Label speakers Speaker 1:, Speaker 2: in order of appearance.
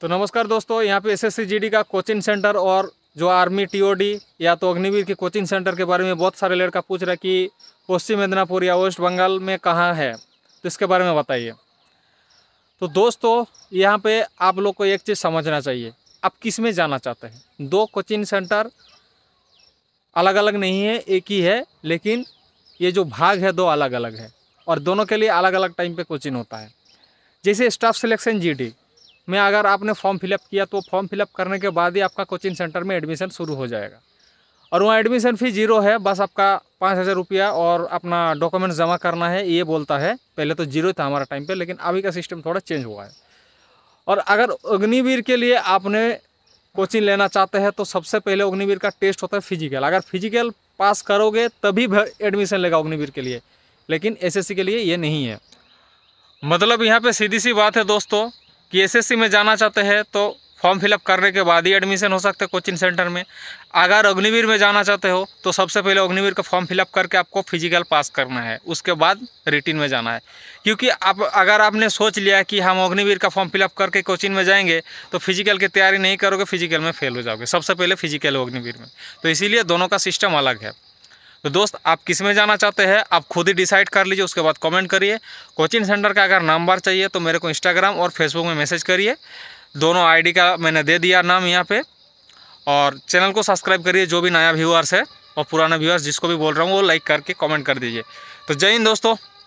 Speaker 1: तो नमस्कार दोस्तों यहाँ पे एसएससी जीडी का कोचिंग सेंटर और जो आर्मी टीओडी या तो अग्निवीर के कोचिंग सेंटर के बारे में बहुत सारे लड़का पूछ रहा है कि पश्चिम मेदनापुर या वेस्ट बंगाल में कहाँ है तो इसके बारे में बताइए तो दोस्तों यहाँ पे आप लोग को एक चीज़ समझना चाहिए आप किस में जाना चाहते हैं दो कोचिंग सेंटर अलग अलग नहीं है एक ही है लेकिन ये जो भाग है दो अलग अलग है और दोनों के लिए अलग अलग टाइम पर कोचिंग होता है जैसे स्टाफ सिलेक्शन जी में अगर आपने फॉर्म फिलअप किया तो फॉर्म फिलअप करने के बाद ही आपका कोचिंग सेंटर में एडमिशन शुरू हो जाएगा और वहाँ एडमिशन फ़ी जीरो है बस आपका पाँच हज़ार रुपया और अपना डॉक्यूमेंट जमा करना है ये बोलता है पहले तो जीरो था हमारा टाइम पे लेकिन अभी का सिस्टम थोड़ा चेंज हुआ है और अगर अग्निवीर के लिए आपने कोचिंग लेना चाहते हैं तो सबसे पहले अग्निवीर का टेस्ट होता है फिजिकल अगर फिजिकल पास करोगे तभी एडमिशन लेगा अग्निवीर के लिए लेकिन एस के लिए ये नहीं है मतलब यहाँ पर सीधी सी बात है दोस्तों कि एसएससी में जाना चाहते हैं तो फॉर्म फिलअप करने के बाद ही एडमिशन हो सकते कोचिंग सेंटर में अगर अग्निवीर में जाना चाहते हो तो सबसे पहले अग्निवीर का फॉर्म फिलअप करके आपको फिजिकल पास करना है उसके बाद रिटिन में जाना है क्योंकि आप अगर आपने सोच लिया कि हम अग्निवीर का फॉर्म फिलअप करके कोचिंग में जाएंगे तो फिजिकल की तैयारी नहीं करोगे फिजिकल में फेल हो जाओगे सबसे पहले फिजिकल हो अग्निवीर में तो इसीलिए दोनों का सिस्टम अलग है तो दोस्त आप किस में जाना चाहते हैं आप खुद ही डिसाइड कर लीजिए उसके बाद कमेंट करिए कोचिंग सेंटर का अगर नंबर चाहिए तो मेरे को इंस्टाग्राम और फेसबुक में मैसेज करिए दोनों आईडी का मैंने दे दिया नाम यहाँ पे और चैनल को सब्सक्राइब करिए जो भी नया व्यूअर्स है और पुराना व्यूअर्स जिसको भी बोल रहा हूँ वो लाइक करके कॉमेंट कर दीजिए तो जय हिंद दोस्तों